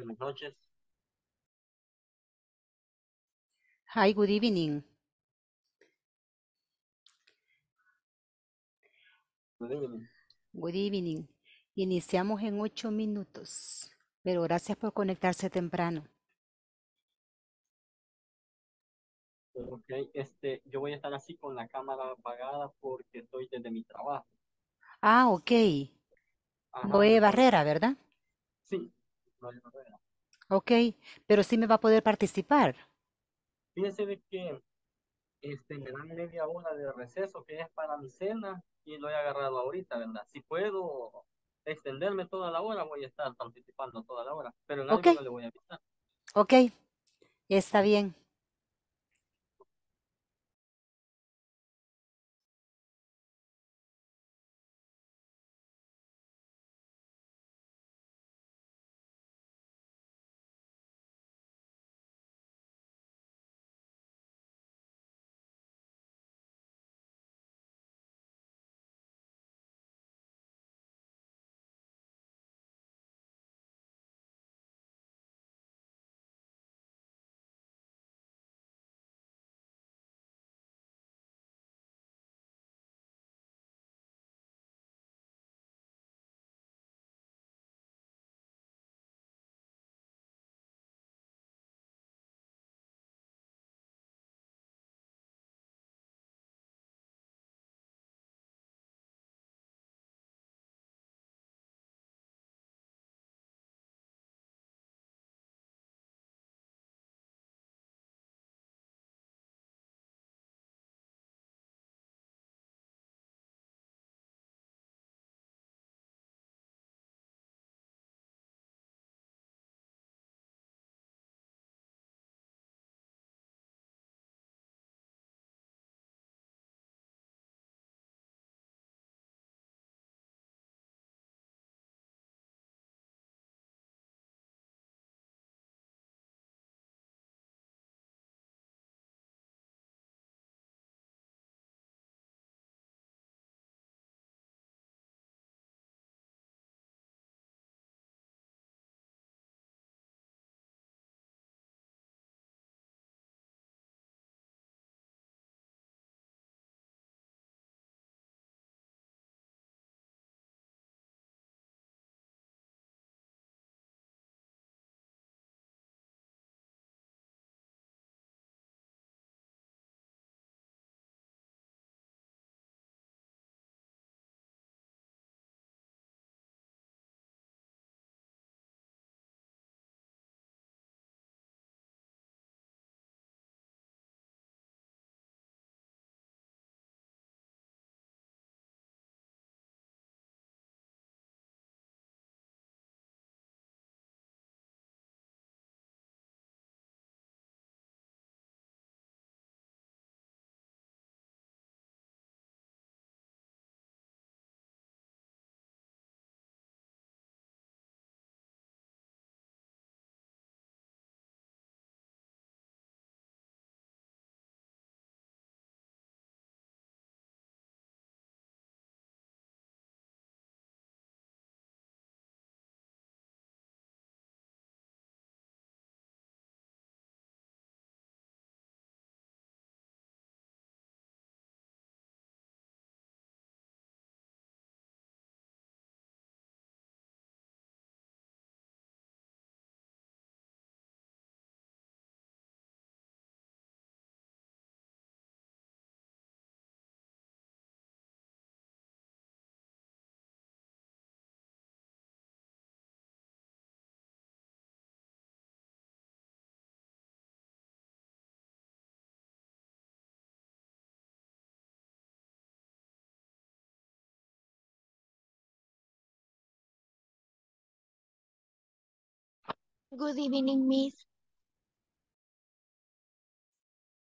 buenas noches. Hi, good evening. Good evening. Good evening. Iniciamos en ocho minutos, pero gracias por conectarse temprano. Ok, este, yo voy a estar así con la cámara apagada porque estoy desde mi trabajo. Ah, ok. No barrera, ¿verdad? Sí, no Ok, pero sí me va a poder participar. Fíjese de que este, me dan media hora de receso, que es para mi cena, y lo he agarrado ahorita, ¿verdad? Si puedo extenderme toda la hora, voy a estar participando toda la hora, pero en no le voy a avisar. Ok, está bien. Good evening, Miss.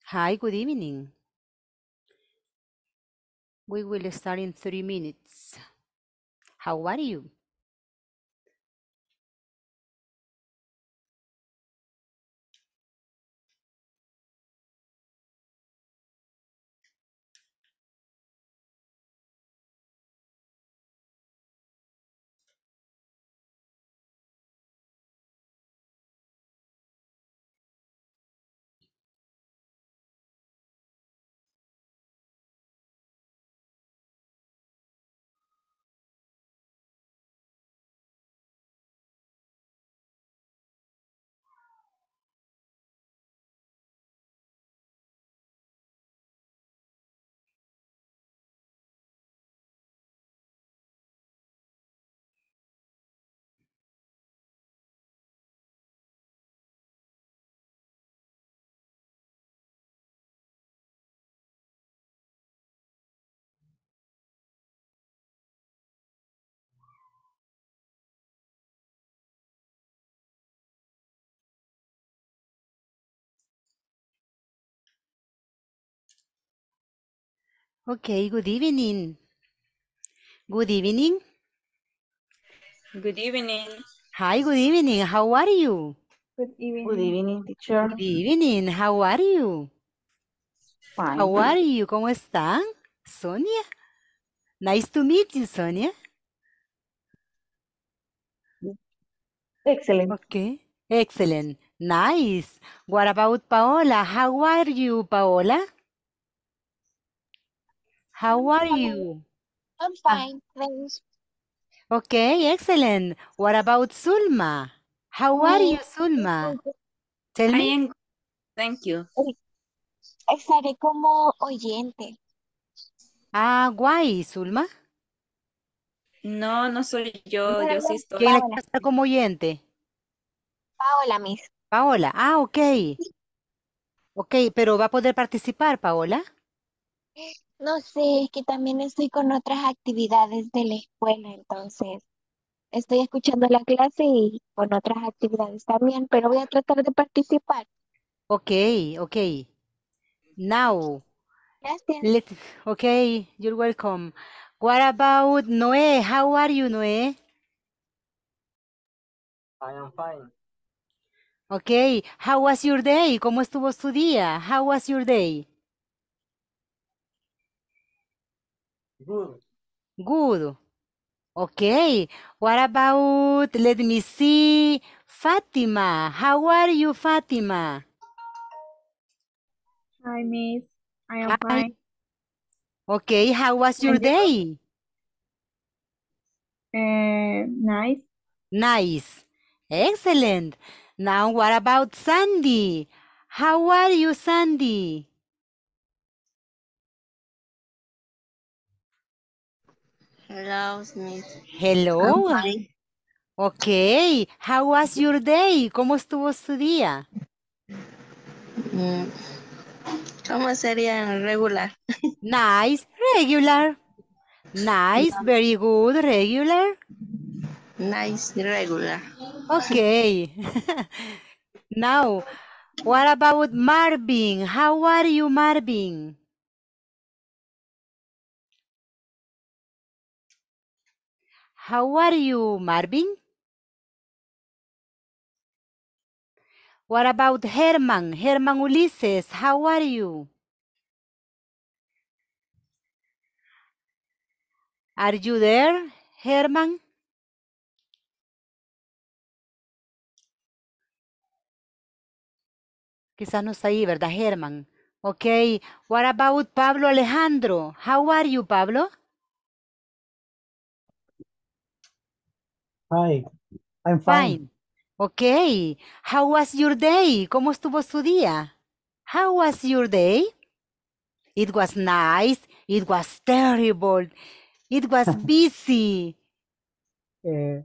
Hi, good evening. We will start in three minutes. How are you? Okay, good evening. Good evening. Good evening. Hi, good evening. How are you? Good evening. Good evening, teacher. Good evening. How are you? How are you? ¿Cómo están? Sonia. Nice to meet you, Sonia. Excellent. Okay. Excellent. Nice. What about Paola? How are you, Paola? How are you? I'm ah. fine, thanks. Okay, excellent. What about Sulma? How are you, Sulma? Tell me. Thank you. Estaré como oyente. Ah, guay, Zulma. No, no soy yo, yo sí estoy. ¿Quién está como oyente? Paola, mis. Paola, ah, ok. Ok, pero ¿va a poder participar, Paola? No sé, es que también estoy con otras actividades de la escuela, entonces estoy escuchando la clase y con otras actividades también, pero voy a tratar de participar. Ok, ok. Now, Gracias. okay, you're welcome. What about Noé? How are you, Noé? I am fine. Okay, how was your day? ¿Cómo estuvo su día? How was your day? Good. Good. Okay. What about, let me see, Fatima. How are you, Fatima? Hi, miss. I am Hi. fine. Okay. How was your day? Uh, nice. Nice. Excellent. Now, what about Sandy? How are you, Sandy? Hello, Smith. Hello. Okay. How was your day? ¿Cómo estuvo su día? Mm, ¿Cómo sería regular? Nice, regular. Nice, very good, regular. Nice, regular. Okay. now, what about Marvin? How are you, Marvin? How are you, Marvin? What about Herman? Herman Ulises, how are you? Are you there, Herman? Quizás no está ahí, ¿verdad, Herman? Okay, what about Pablo Alejandro? How are you, Pablo? Hi, I'm fine. Fine. Okay. How was your day? ¿Cómo estuvo su día? How was your day? It was nice. It was terrible. It was busy. Uh,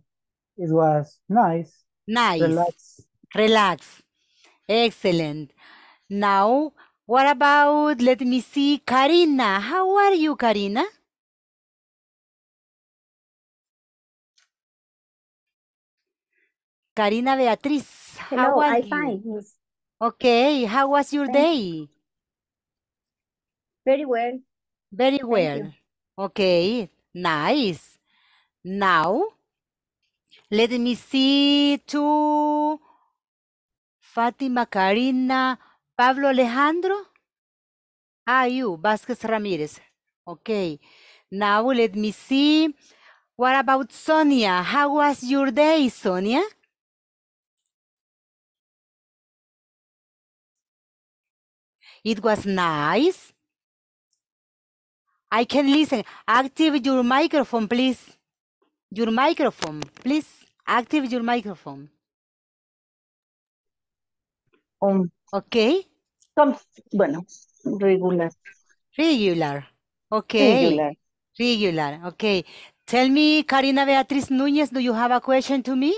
it was nice. Nice. Relax. Relax. Excellent. Now, what about, let me see, Karina. How are you, Karina? Karina Beatriz, how Okay, how was your day? Very well. Very well. Okay, nice. Now, let me see to Fatima Karina, Pablo Alejandro. Ah, you, Vázquez Ramírez. Okay. Now let me see. What about Sonia? How was your day, Sonia? It was nice. I can listen. Active your microphone, please. Your microphone, please. Active your microphone. Um, okay. Some, bueno, regular. Regular. Okay. Regular. Regular. Okay. Tell me, Karina Beatriz Núñez, do you have a question to me?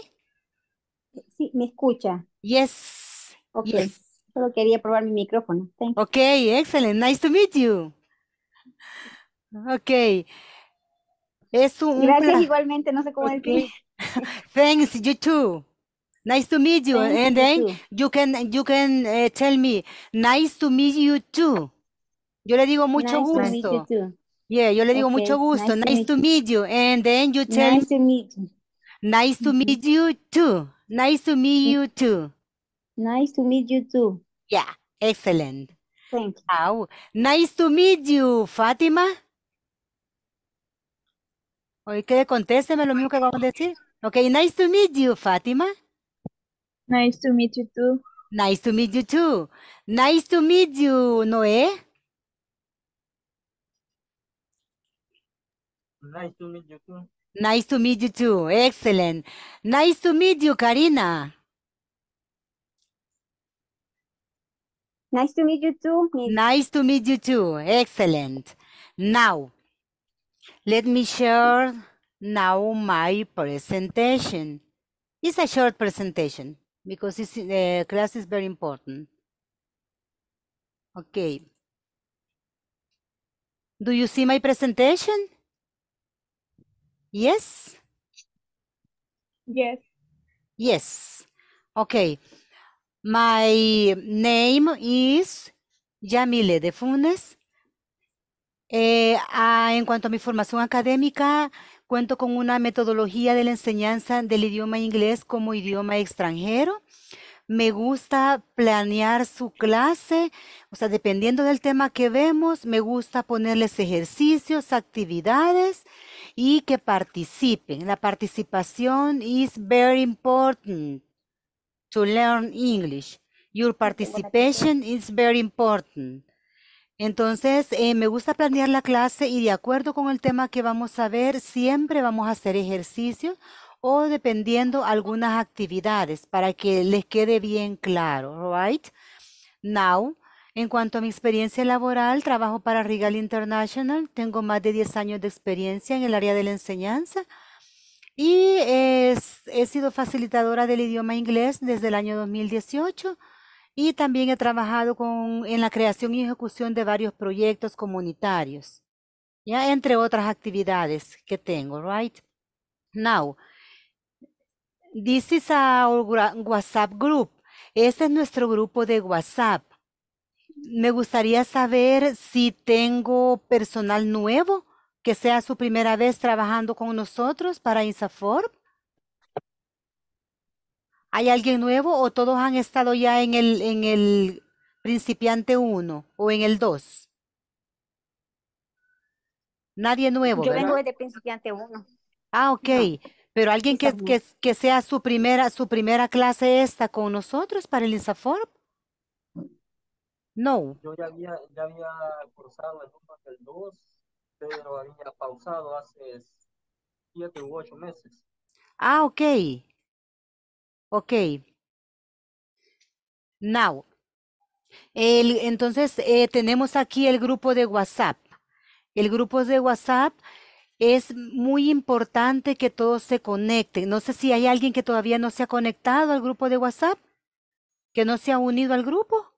Sí, me escucha. Yes. Okay. Yes. Solo quería probar mi micrófono. Okay, excellent. Nice to meet you. Okay. Gracias igualmente, no sé cómo decir. Thanks, you too. Nice to meet you. and you then you can you can eh, tell me nice to meet you too. Yo le digo mucho gusto. Yeah, yo le digo mucho gusto. Nice, to, meet you. to, And then you tell Nice to meet you. Nice to meet mm-hmm. you too. Nice to meet mm-hmm. you too. Nice to meet you too. Yeah, excellent. Thank you. Wow. Nice to meet you, Fátima. Oi, que acontece? lo mismo que acabo de decir. Ok, nice to meet you, Fátima. Nice to meet you too. Nice to meet you too. Nice to meet you, Noé. Nice to meet you too. Nice to meet you too. Excellent. Nice to meet you, Karina. Nice to meet you too. Miss. Nice to meet you too. Excellent. Now, let me share now my presentation. It's a short presentation because this uh, class is very important. Okay. Do you see my presentation? Yes? Yes. Yes. Okay. My name is Yamile de Funes. Eh, ah, en cuanto a mi formación académica, cuento con una metodología de la enseñanza del idioma inglés como idioma extranjero. Me gusta planear su clase, o sea, dependiendo del tema que vemos, me gusta ponerles ejercicios, actividades y que participen. La participación is very important to learn English. Your participation is very important. Entonces, eh, me gusta planear la clase y de acuerdo con el tema que vamos a ver, siempre vamos a hacer ejercicios o dependiendo algunas actividades para que les quede bien claro, right? Now, en cuanto a mi experiencia laboral, trabajo para Regal International, tengo más de 10 años de experiencia en el área de la enseñanza. Y he sido facilitadora del idioma inglés desde el año 2018 y también he trabajado con, en la creación y ejecución de varios proyectos comunitarios, ya entre otras actividades que tengo, right? Now, this is WhatsApp group. Este es nuestro grupo de WhatsApp. Me gustaría saber si tengo personal nuevo que sea su primera vez trabajando con nosotros para ISAFORB? ¿Hay alguien nuevo o todos han estado ya en el, en principiante 1 o en el 2? Nadie nuevo. Yo vengo de principiante 1. Ah, ok. Pero alguien que, sea su primera, clase esta con nosotros para el Insaform? No. Yo ya había, ya había cursado el hasta el 2 Pedro había pausado hace siete u ocho meses. Ah, ok. Ok. Now. El, entonces, eh, tenemos aquí el grupo de WhatsApp. El grupo de WhatsApp es muy importante que todos se conecten. No sé si hay alguien que todavía no se ha conectado al grupo de WhatsApp, que no se ha unido al grupo.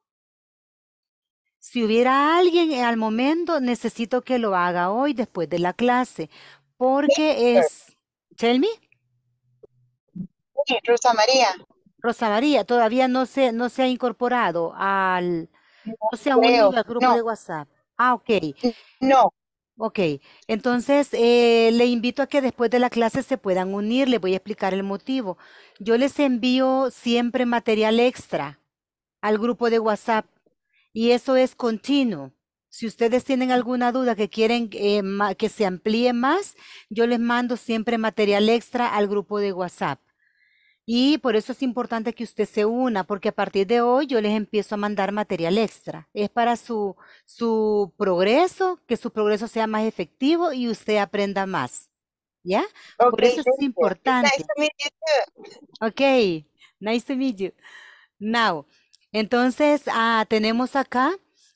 Si hubiera alguien eh, al momento, necesito que lo haga hoy después de la clase, porque es... Tell me. Sí, Rosa María. Rosa María, todavía no se, no se ha incorporado al... No se ha unido al grupo de WhatsApp. Ah, ok. No. Ok, entonces eh, le invito a que después de la clase se puedan unir, les voy a explicar el motivo. Yo les envío siempre material extra al grupo de WhatsApp y eso es continuo. Si ustedes tienen alguna duda que quieren eh, que se amplíe más, yo les mando siempre material extra al grupo de WhatsApp. Y por eso es importante que usted se una, porque a partir de hoy yo les empiezo a mandar material extra. Es para su, su progreso, que su progreso sea más efectivo y usted aprenda más. ¿Ya? por eso es importante. Ok, nice to meet you. Now, entonces, ah, tenemos acá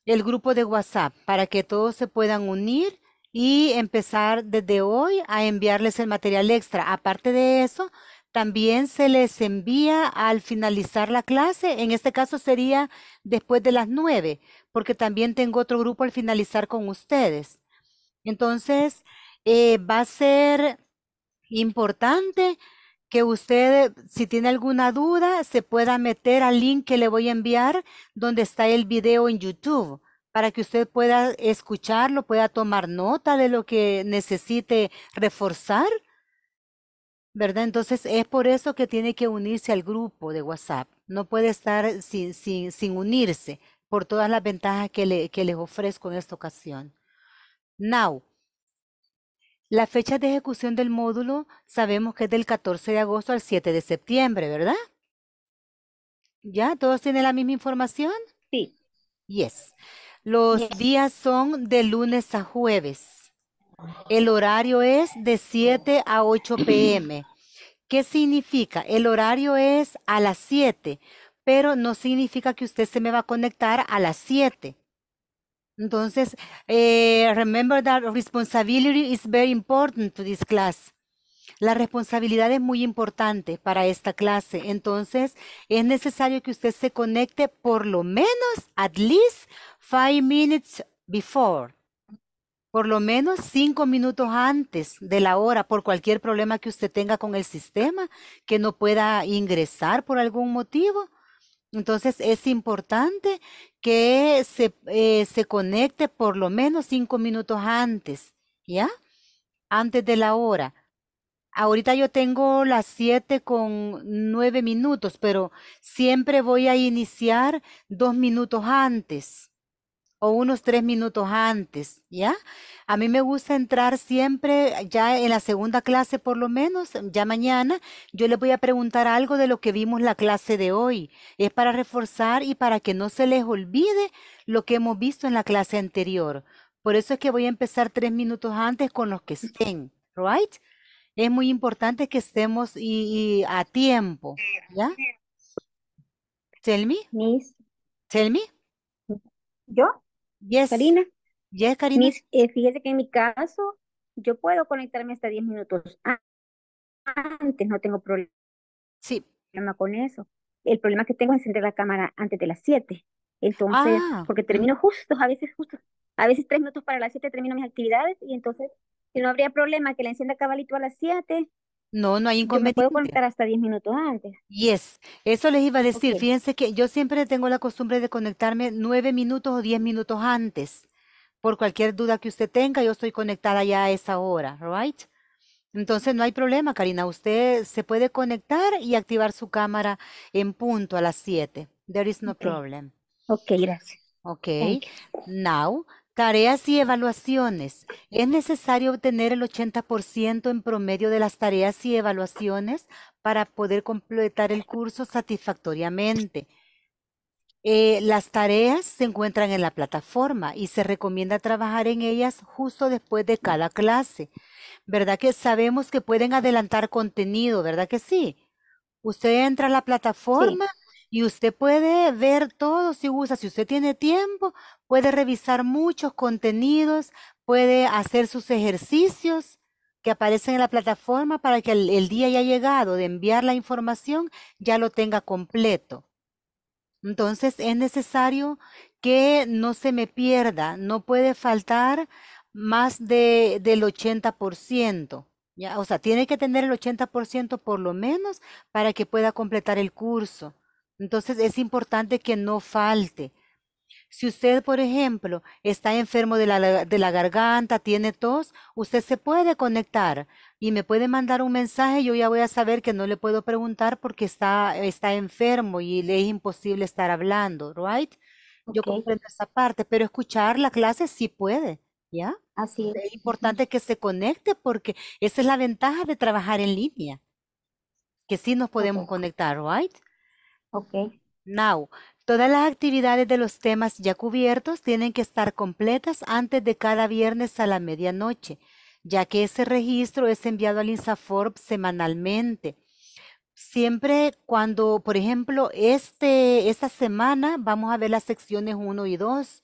el grupo de WhatsApp para que todos se puedan unir y empezar desde hoy a enviarles el material extra. Aparte de eso, también se les envía al finalizar la clase, en este caso sería después de las nueve, porque también tengo otro grupo al finalizar con ustedes. Entonces, eh, va a ser importante que usted, si tiene alguna duda, se pueda meter al link que le voy a enviar donde está el video en YouTube para que usted pueda escucharlo, pueda tomar nota de lo que necesite reforzar, ¿verdad? Entonces es por eso que tiene que unirse al grupo de WhatsApp. No puede estar sin, sin, sin unirse por todas las ventajas que, le, que les ofrezco en esta ocasión. Now, la fecha de ejecución del módulo sabemos que es del 14 de agosto al 7 de septiembre, ¿verdad? ¿Ya? ¿Todos tienen la misma información? Sí. Yes. Los días son de lunes a jueves. El horario es de 7 a 8 pm. ¿Qué significa? El horario es a las 7, pero no significa que usted se me va a conectar a las 7. Entonces, eh, remember that responsibility is very important to this class. La responsabilidad es muy importante para esta clase. Entonces, es necesario que usted se conecte por lo menos, at least, five minutes before. Por lo menos cinco minutos antes de la hora, por cualquier problema que usted tenga con el sistema, que no pueda ingresar por algún motivo. Entonces, es importante que se, eh, se conecte por lo menos cinco minutos antes, ¿ya? Antes de la hora. Ahorita yo tengo las siete con nueve minutos, pero siempre voy a iniciar dos minutos antes o unos tres minutos antes, ¿ya? A mí me gusta entrar siempre, eh, ya en la segunda clase por lo menos, em, ya mañana, yo les voy a preguntar algo de lo que vimos la clase de hoy. Es para reforzar y para que no se les olvide lo que hemos visto en la clase anterior. Por eso es que voy a empezar tres minutos antes con los que estén, ¿right? Es muy importante que estemos y, a tiempo, ¿ya? Tell me. Miss. Tell me. ¿Yo? Yes. Karina. Yes, Karina. Eh, fíjese que en mi caso, yo puedo conectarme hasta 10 minutos antes, no tengo problema. Sí. problema con eso. El problema que tengo es encender la cámara antes de las 7. Entonces, ah. porque termino justo, a veces justo, a veces tres minutos para las 7 termino mis actividades y entonces si no habría problema que la encienda cabalito a las 7 no, no hay inconveniente. Yo puedo conectar hasta 10 minutos antes. Yes, eso les iba a decir. Fíjense que yo siempre tengo la costumbre de conectarme 9 minutos o 10 minutos antes. Por cualquier duda que usted tenga, yo estoy conectada ya a esa hora, ¿right? Entonces no hay problema, Karina. Usted se puede conectar y activar su cámara en punto a las 7. There is no problem. Ok, gracias. Ok. Now, Tareas y evaluaciones. ¿Es necesario obtener el 80% en promedio de las tareas y evaluaciones para poder completar el curso satisfactoriamente? Eh, las tareas se encuentran en la plataforma y se recomienda trabajar en ellas justo después de cada clase. ¿Verdad que sabemos que pueden adelantar contenido? ¿Verdad que sí? Usted entra a la plataforma, y usted puede ver todo si usa, si usted tiene tiempo, puede revisar muchos contenidos, puede hacer sus ejercicios que aparecen en la plataforma para que el, día ya llegado de enviar la información ya lo tenga completo. Entonces es necesario que no se me pierda, no puede faltar más de, del 80%. ¿ya? O sea, tiene que tener el 80% por lo menos para que pueda completar el curso. Entonces es importante que no falte. Si usted, por ejemplo, está enfermo de la, garganta, tiene tos, usted se puede conectar y me puede mandar un mensaje. Yo ya voy a saber que no le puedo preguntar porque está, enfermo y le es imposible estar hablando, ¿right? Yo comprendo esa parte, pero escuchar la clase sí puede, ¿ya? Así es. Es importante que se conecte porque esa es la ventaja de trabajar en línea, que sí nos podemos conectar, ¿right? Ok. Now, todas las actividades de los temas ya cubiertos tienen que estar completas antes de cada viernes a la medianoche, ya que ese registro es enviado al INSAFORP semanalmente. Siempre cuando, por ejemplo, este, esta semana vamos a ver las secciones 1 y 2,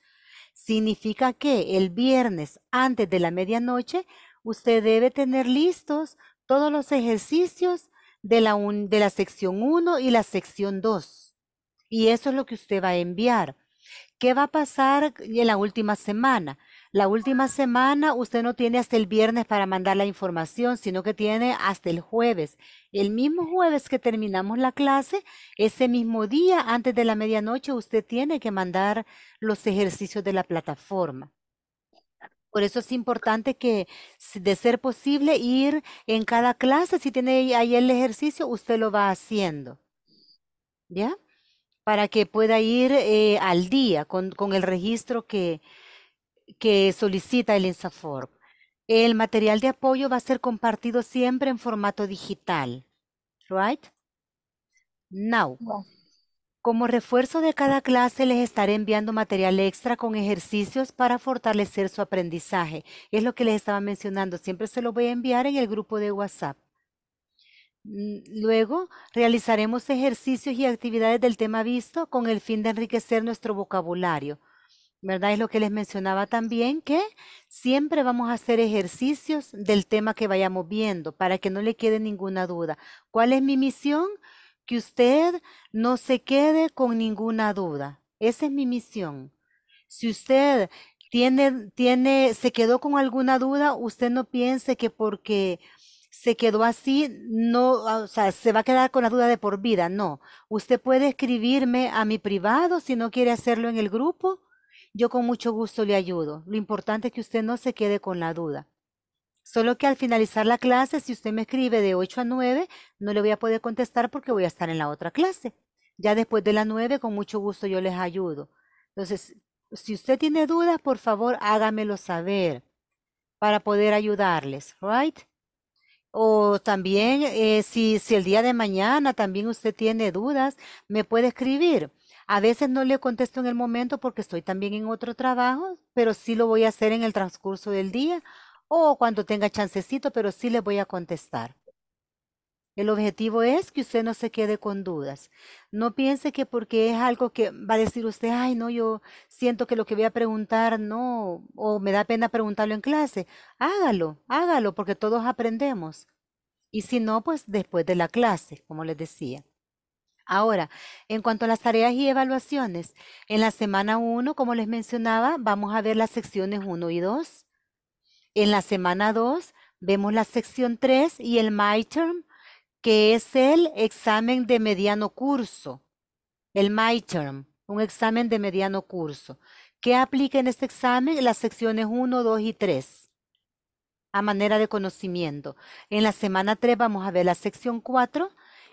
significa que el viernes antes de la medianoche usted debe tener listos todos los ejercicios de la, sección 1 y la sección 2. Y eso es lo que usted va a enviar. ¿Qué va a pasar en la última semana? La última semana usted no tiene hasta el viernes para mandar la información, sino que tiene hasta el jueves. El mismo jueves que terminamos la clase, ese mismo día, antes de la medianoche, usted tiene que mandar los ejercicios de la plataforma. Por eso es importante que, de ser posible, ir en cada clase, si tiene ahí el ejercicio, usted lo va haciendo. ¿Ya? Para que pueda ir eh, al día con, el registro que, que solicita el INSAFORP. El material de apoyo va a ser compartido siempre en formato digital. Right? Now. Como refuerzo de cada clase les estaré enviando material extra con ejercicios para fortalecer su aprendizaje. Es lo que les estaba mencionando. Siempre se lo voy a enviar en el grupo de WhatsApp. Mm, luego realizaremos ejercicios y actividades del tema visto con el fin de enriquecer nuestro vocabulario. ¿Verdad? Es lo que les mencionaba también que siempre vamos a hacer ejercicios del tema que vayamos viendo para que no le quede ninguna duda. ¿Cuál es mi misión? que usted no se quede con ninguna duda. Esa es mi misión. Si usted tiene, tiene, se quedó con alguna duda, usted no piense que porque se quedó así, no, ah, o sea, se va a quedar con la duda de por vida. No. Usted puede escribirme a mi privado si no quiere hacerlo en el grupo. Yo con mucho gusto le ayudo. Lo importante es que usted no se quede con la duda. Solo que al finalizar la clase, si usted me escribe de 8 a 9, no le voy a poder contestar porque voy a estar en la otra clase. Ya después de las 9, con mucho gusto yo les ayudo. Entonces, si usted tiene dudas, por favor, hágamelo saber para poder ayudarles, ¿right? O también, eh, si, si el día de mañana también usted tiene dudas, me puede escribir. A veces no le contesto en el momento porque estoy también en otro trabajo, pero sí lo voy a hacer en el transcurso del día o cuando tenga chancecito, pero sí le voy a contestar. El objetivo es que usted no se quede con dudas. No piense que porque es algo que va a decir usted, ay, no, yo siento que lo que voy a preguntar no, o me da pena preguntarlo en clase. Hágalo, hágalo, porque todos aprendemos. Y si no, pues después de la clase, como les decía. Ahora, en cuanto a las tareas y evaluaciones, en la semana 1, como les mencionaba, vamos a ver las secciones 1 y 2. En la semana 2 vemos la sección 3 y el MyTerm, que es el examen de mediano curso. El MyTerm, un examen de mediano curso. ¿Qué aplica en este examen? Las secciones 1, 2 y 3 a manera de conocimiento. En la semana 3 vamos a ver la sección 4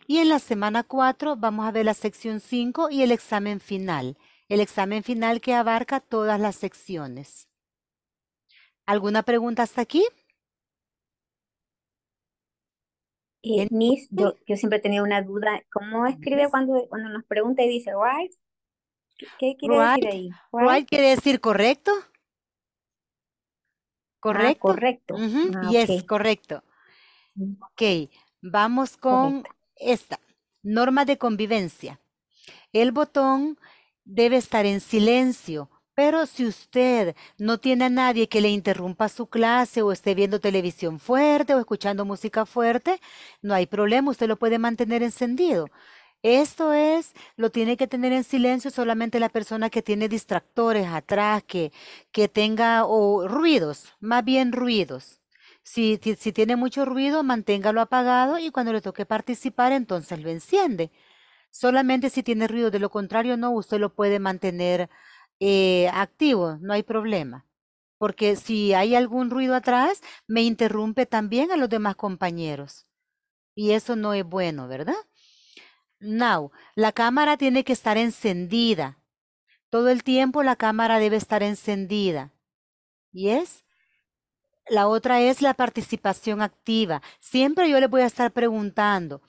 y en la semana 4 vamos a ver la sección 5 y el examen final. El examen final que abarca todas las secciones. ¿Alguna pregunta hasta aquí? Eh, yo, siempre tenía una duda. ¿Cómo escribe cuando, cuando nos pregunta y dice why? ¿Qué quiere decir ahí? quiere decir correcto. Ah, correcto. correcto. Ah, y es correcto. Mm. Ok, vamos con esta. Norma de convivencia. El botón debe estar en silencio pero si usted no tiene a nadie que le interrumpa su clase o esté viendo televisión fuerte o escuchando música fuerte, no hay problema, usted lo puede mantener encendido. Esto es, lo tiene que tener en silencio solamente la persona que tiene distractores atrás, que, que tenga o ruidos, más bien ruidos. Si, si tiene mucho ruido, manténgalo apagado y cuando le toque participar, entonces lo enciende. Solamente si tiene ruido, de lo contrario no, usted lo puede mantener eh, activo, no hay problema. Porque si hay algún ruido atrás, me interrumpe también a los demás compañeros. Y eso no es bueno, ¿verdad? Now, la cámara tiene que estar encendida. Todo el tiempo la cámara debe estar encendida. y es La otra es la participación activa. Siempre yo le voy a estar preguntando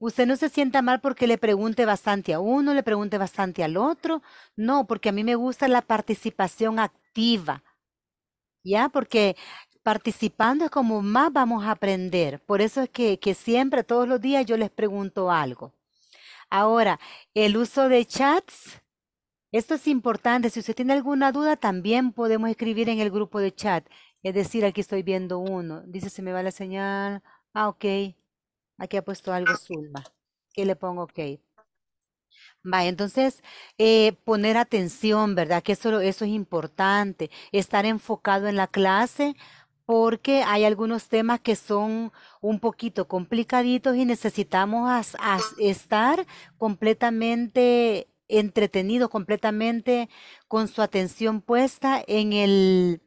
usted no se sienta mal porque le pregunte bastante a uno, le pregunte bastante al otro. No, porque a mí me gusta la participación activa. ¿Ya? Porque participando es como más vamos a aprender. Por eso es que, siempre, todos los días, yo les pregunto algo. Ahora, el uso de chats. Esto es importante. Si usted tiene alguna duda, también podemos escribir en el grupo de chat. Es decir, aquí estoy viendo uno. Dice, se me va la señal. Ah, ok. Aquí ha puesto algo ah. Zulma. Y le pongo OK. Va, entonces, eh, poner atención, ¿verdad? Que eso, eso es importante. Estar enfocado en la clase porque hay algunos temas que son un poquito complicaditos y necesitamos estar completamente entretenido, completamente con su atención puesta en el,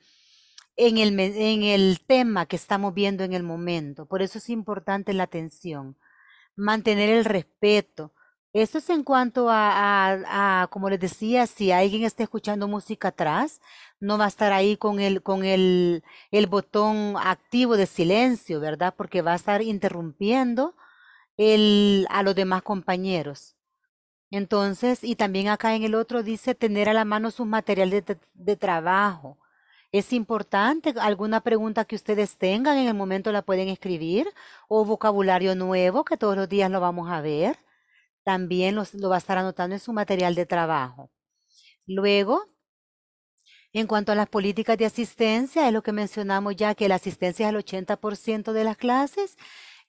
en el, en el tema que estamos viendo en el momento. Por eso es importante la atención, mantener el respeto. Eso es en cuanto a, como les decía, si alguien está escuchando música atrás, no va a estar ahí con el, con el, botón activo de silencio, ¿verdad? Porque va a estar interrumpiendo a los demás compañeros. Entonces, y también acá en el otro dice tener a la mano sus materiales de trabajo. Es importante, alguna pregunta que ustedes tengan en el momento la pueden escribir o vocabulario nuevo que todos los días lo vamos a ver. También lo va a estar anotando en su material de trabajo. Luego, en cuanto a las políticas de asistencia, es lo que mencionamos ya, que la asistencia es el 80% de las clases,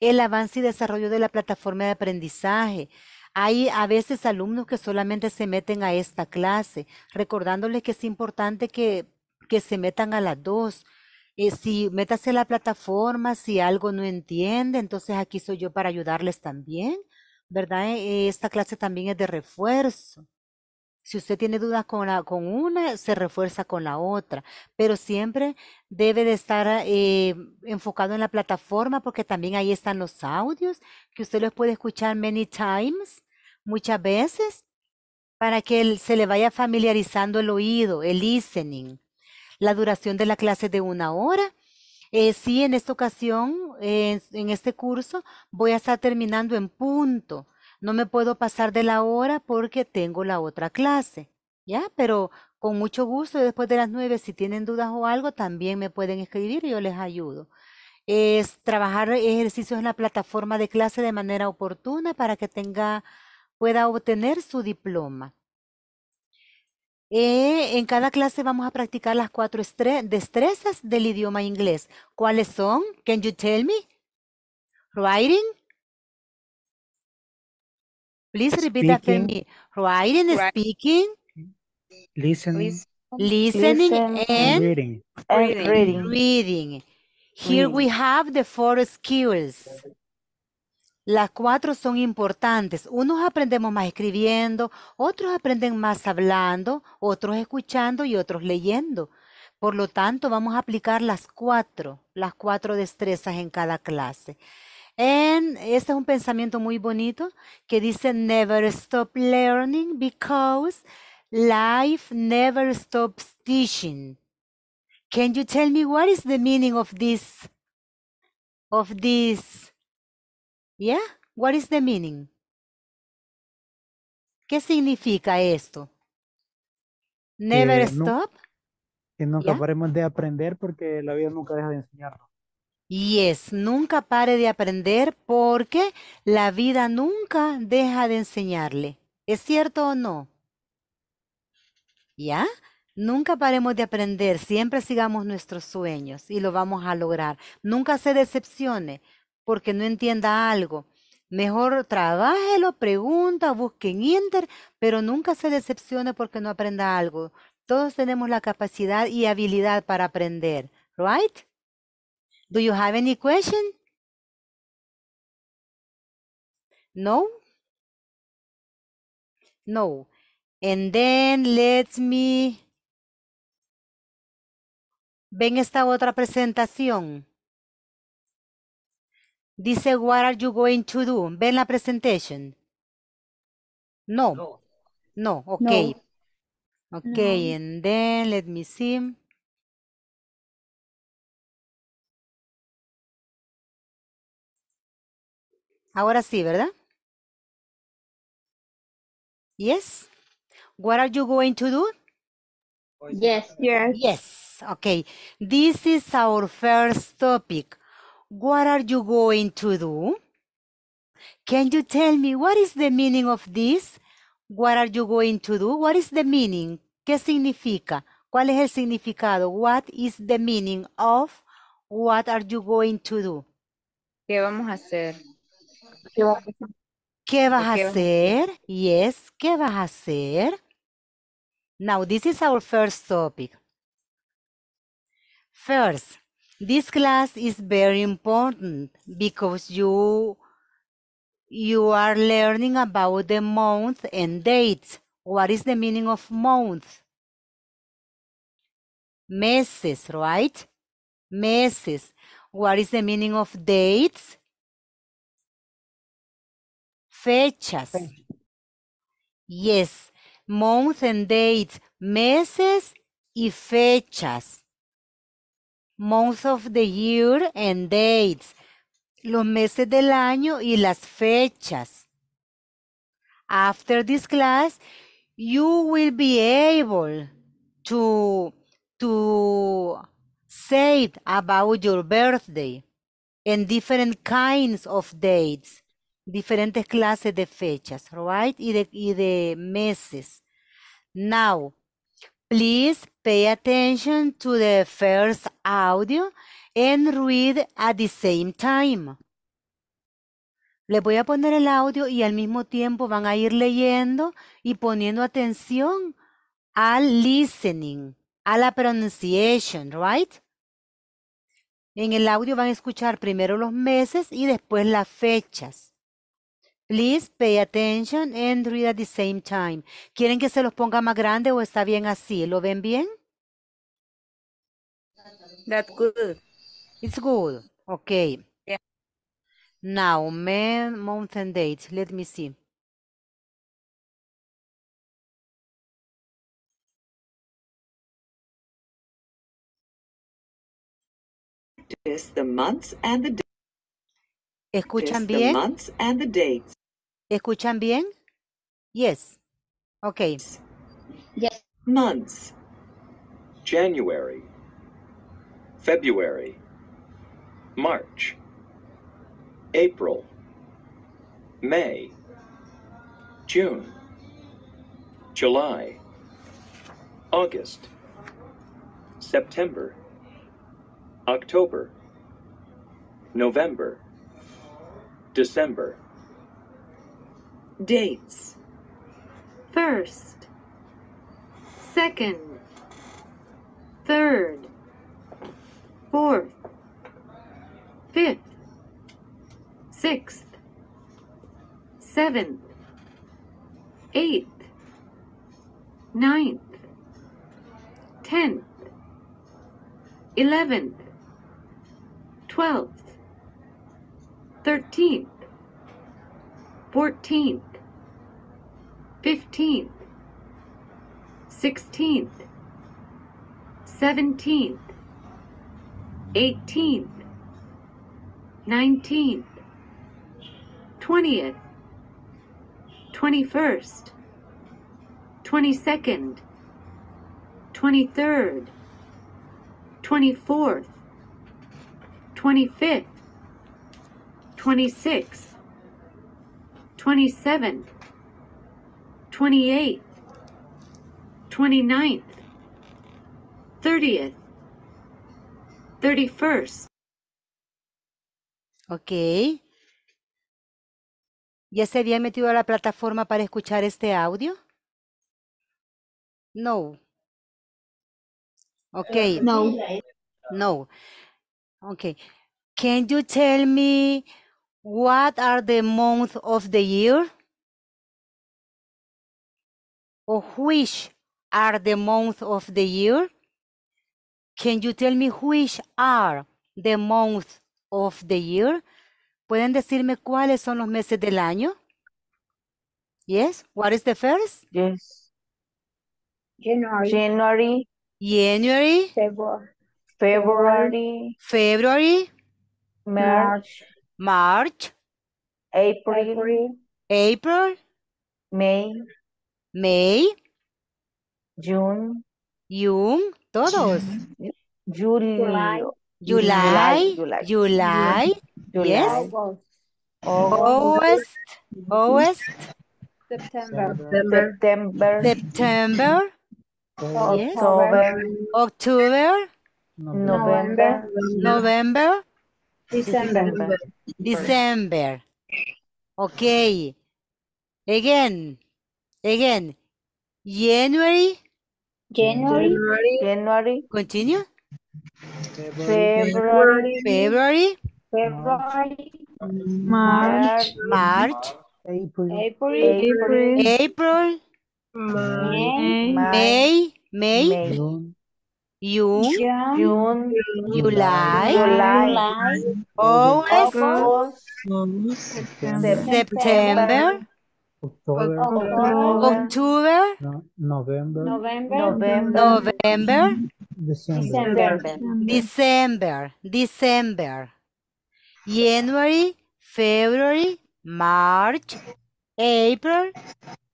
el avance y desarrollo de la plataforma de aprendizaje. Hay a veces alumnos que solamente se meten a esta clase, recordándoles que es importante que que se metan a las dos. Eh, si métase en la plataforma, si algo no entiende, entonces aquí soy yo para ayudarles también, ¿verdad? E, esta clase también es de refuerzo. Si usted tiene dudas con, la, con una, se refuerza con la otra, pero siempre debe de estar eh, enfocado en la plataforma porque también ahí están los audios que usted los puede escuchar many times, muchas veces, para que se le vaya familiarizando el oído, el listening la duración de la clase de una hora. si eh, sí, en esta ocasión, en este curso, voy a estar terminando en punto. No me puedo pasar de la hora porque tengo la otra clase, ¿ya? Pero con mucho gusto, después de las nueve, si tienen dudas o algo, también me pueden escribir y yo les ayudo. Es trabajar ejercicios en la plataforma de clase de manera oportuna para que tenga, pueda obtener su diploma. Eh, en cada clase vamos a practicar las cuatro destrezas del idioma inglés. ¿Cuáles son? Can you tell me? Writing. Please repeat after me. Writing, speaking. Listening. Listening, and, and reading. reading. Here we have the four skills. Las cuatro son importantes. Unos aprendemos más escribiendo, otros aprenden más hablando, otros escuchando y otros leyendo. Por lo tanto, vamos a aplicar las cuatro, las cuatro destrezas en cada clase. En, este es un pensamiento muy bonito que dice, never stop learning because life never stops teaching. Can you tell me what is the meaning of this? Of this Yeah? What is the meaning? ¿Qué significa esto? Never stop. que nunca paremos de aprender porque la vida nunca deja de enseñarnos. Yes, nunca pare de aprender porque la vida nunca deja de enseñarle. ¿Es cierto o no? ¿Ya? Nunca paremos de aprender, siempre sigamos nuestros sueños y lo vamos a lograr. Nunca se decepcione, porque no entienda algo. Mejor trabájelo, pregunta, busque en Inter, pero nunca se decepcione porque no aprenda algo. Todos tenemos la capacidad y habilidad para aprender, right? Do you have any question? No? No. And then let me... Ven esta otra presentación. Dice, what are you going to do? ¿Ven la presentation? No. No. no. Okay. No. Okay, no. and then let me see. Ahora sí, ¿verdad? Yes. What are you going to do? Yes. Yes. Yes. Okay. This is our first topic. What are you going to do? Can you tell me what is the meaning of this? What are you going to do? What is the meaning? ¿Qué significa? ¿Cuál es el significado? What is the meaning of? What are you going to do? ¿Qué vamos a hacer? ¿Qué, va... ¿Qué vas a hacer? Va... Yes, ¿qué vas a hacer? Now, this is our first topic. First, this class is very important because you you are learning about the month and dates. What is the meaning of month? Meses, right? Meses. What is the meaning of dates? Fechas. yes, month and dates, meses y fechas months of the year and dates, los meses del año y las fechas. After this class, you will be able to, to say about your birthday and different kinds of dates, diferentes clases de fechas, right? Y de, y de meses. Now, Please pay attention to the first audio and read at the same time. Le voy a poner el audio y al mismo tiempo van a ir leyendo y poniendo atención al listening, a la pronunciation, right? En el audio van a escuchar primero los meses y después las fechas. Please pay attention and read at the same time. ¿Quieren que se los ponga más grande o está bien así? ¿Lo ven bien? That's good. It's good. Okay. Now, month and date. Let me see. the months and the dates. ¿Escuchan bien? months and the dates. ¿Escuchan bien? Yes. Okay. Yes. Months. January. February. March. April. May. June. July. August. September. October. November. December dates. First, second, third, fourth, fifth, sixth, seventh, eighth, ninth, tenth, eleventh, twelfth, thirteenth, fourteenth, fifteenth, sixteenth, seventeenth, eighteenth, nineteenth, twentieth, twenty first, twenty second, twenty third, twenty fourth, twenty fifth, twenty sixth, twenty seventh. 28 29th, 30th, 31st. Ok. ¿Ya se había metido a la plataforma para escuchar este audio? No. Ok. Eh, no. No. Okay. Can you tell me what are the months of the year? Of which are the months of the year? Can you tell me which are the months of the year? ¿Pueden decirme cuáles son los meses del año? Yes, what is the first? Yes. January. January. January. February. February. February. March. March. April. April. May. May, June, June, todos. July, July, July, July, July, yes. August, August, September, September, September, October, October, November, November, December, December. Okay. Again. Again, January. January. January. Continue. February. February. March. March. April. April. April. May. May. June, June, July, July, August, September October. October. October. No, November. November. November. November. December. December. December. December. January, February, March, April,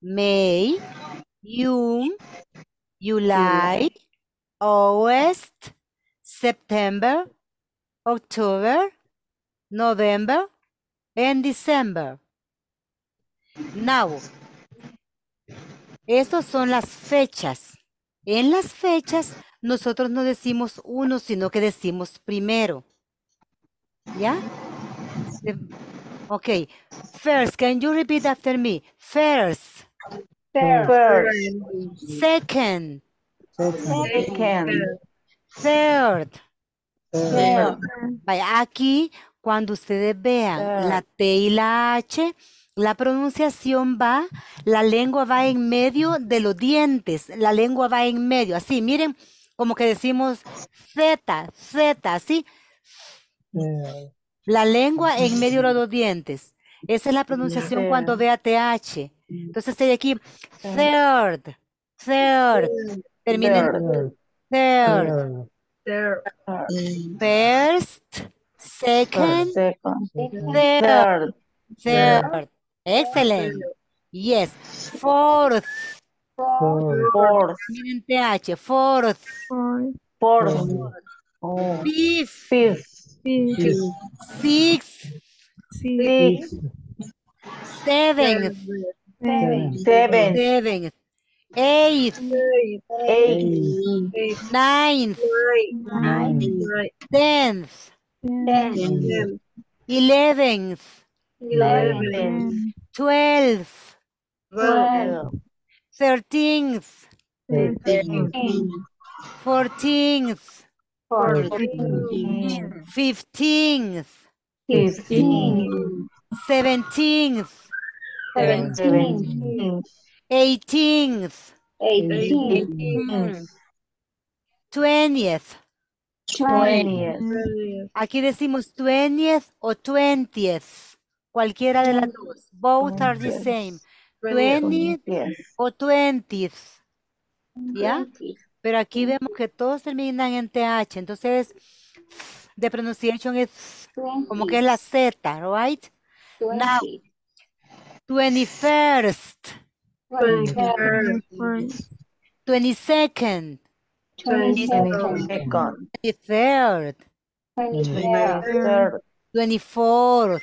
May, June, July, August, September, October, November, and December. Now. Estas son las fechas. En las fechas nosotros no decimos uno, sino que decimos primero. ¿Ya? Ok. First, can you repeat after me? First. First. Second. Second. Third. Third. aquí, cuando ustedes vean la T y la H, la pronunciación va, la lengua va en medio de los dientes, la lengua va en medio, así, miren, como que decimos Z, Z, así. Eh. La lengua en medio de los dos dientes. Esa es la pronunciación eh. cuando a TH. Entonces estoy aquí eh. third, third, termina third. First, second, third, third. Excellent. Yes. Fourth. Fourth. Fourth. Miren TH. Fourth. Fourth. Oh. Fifth. Fifth. Fifth. Sixth. Sixth. Seventh. Seventh. Seventh. Seventh. Eighth. Eighth. Ninth. Ninth. Tenth. Tenth. Eleventh twelve, thirteenth, fourteenth, fifteenth, seventeenth, eighteenth, twentieth. Aquí decimos twentieth o twentieth. Cualquiera de las dos. Both are the same. 20 o 20. ¿Ya? Pero aquí vemos que todos terminan en TH. Entonces, the pronunciation es como que es la Z, right? Now, 21st. 21st. 22nd. 23rd. 24th.